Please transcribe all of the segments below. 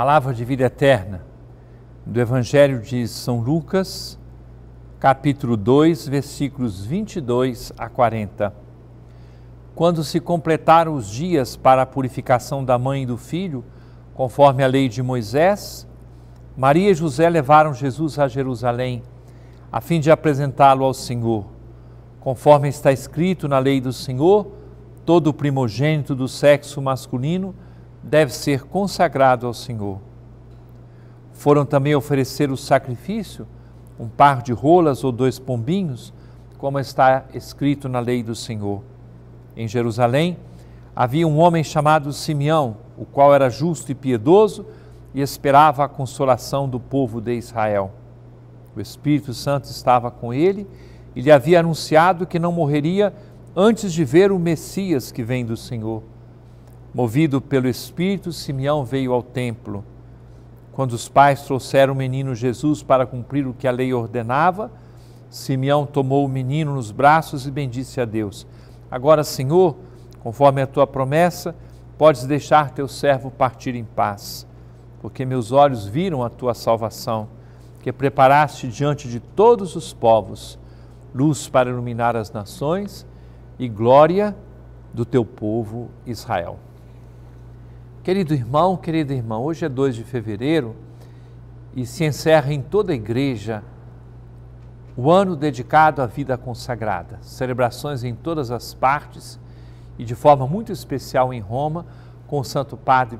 palavra de vida eterna, do Evangelho de São Lucas, capítulo 2, versículos 22 a 40. Quando se completaram os dias para a purificação da mãe e do filho, conforme a lei de Moisés, Maria e José levaram Jesus a Jerusalém, a fim de apresentá-lo ao Senhor. Conforme está escrito na lei do Senhor, todo primogênito do sexo masculino deve ser consagrado ao Senhor. Foram também oferecer o sacrifício, um par de rolas ou dois pombinhos, como está escrito na lei do Senhor. Em Jerusalém havia um homem chamado Simeão, o qual era justo e piedoso e esperava a consolação do povo de Israel. O Espírito Santo estava com ele e lhe havia anunciado que não morreria antes de ver o Messias que vem do Senhor. Movido pelo Espírito, Simeão veio ao templo. Quando os pais trouxeram o menino Jesus para cumprir o que a lei ordenava, Simeão tomou o menino nos braços e bendisse a Deus. Agora, Senhor, conforme a tua promessa, podes deixar teu servo partir em paz, porque meus olhos viram a tua salvação, que preparaste diante de todos os povos, luz para iluminar as nações e glória do teu povo Israel. Querido irmão, querida irmã, hoje é 2 de fevereiro e se encerra em toda a igreja o ano dedicado à vida consagrada. Celebrações em todas as partes e de forma muito especial em Roma, com o Santo Padre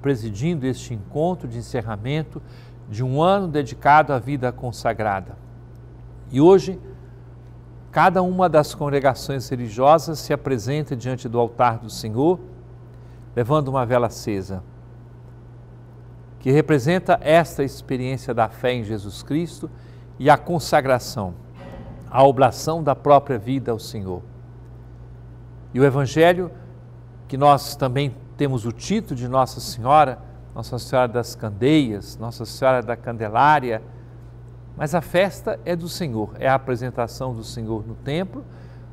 presidindo este encontro de encerramento de um ano dedicado à vida consagrada. E hoje, cada uma das congregações religiosas se apresenta diante do altar do Senhor levando uma vela acesa, que representa esta experiência da fé em Jesus Cristo e a consagração, a oblação da própria vida ao Senhor. E o Evangelho, que nós também temos o título de Nossa Senhora, Nossa Senhora das Candeias, Nossa Senhora da Candelária, mas a festa é do Senhor, é a apresentação do Senhor no templo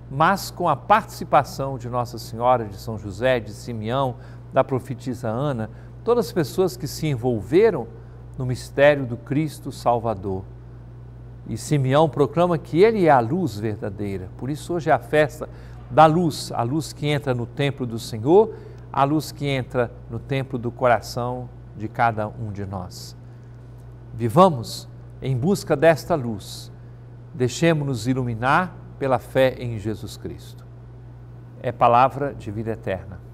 mas com a participação de Nossa Senhora, de São José, de Simeão, da profetisa Ana, todas as pessoas que se envolveram no mistério do Cristo Salvador. E Simeão proclama que ele é a luz verdadeira. Por isso hoje é a festa da luz, a luz que entra no templo do Senhor, a luz que entra no templo do coração de cada um de nós. Vivamos em busca desta luz. Deixemos-nos iluminar pela fé em Jesus Cristo. É palavra de vida eterna.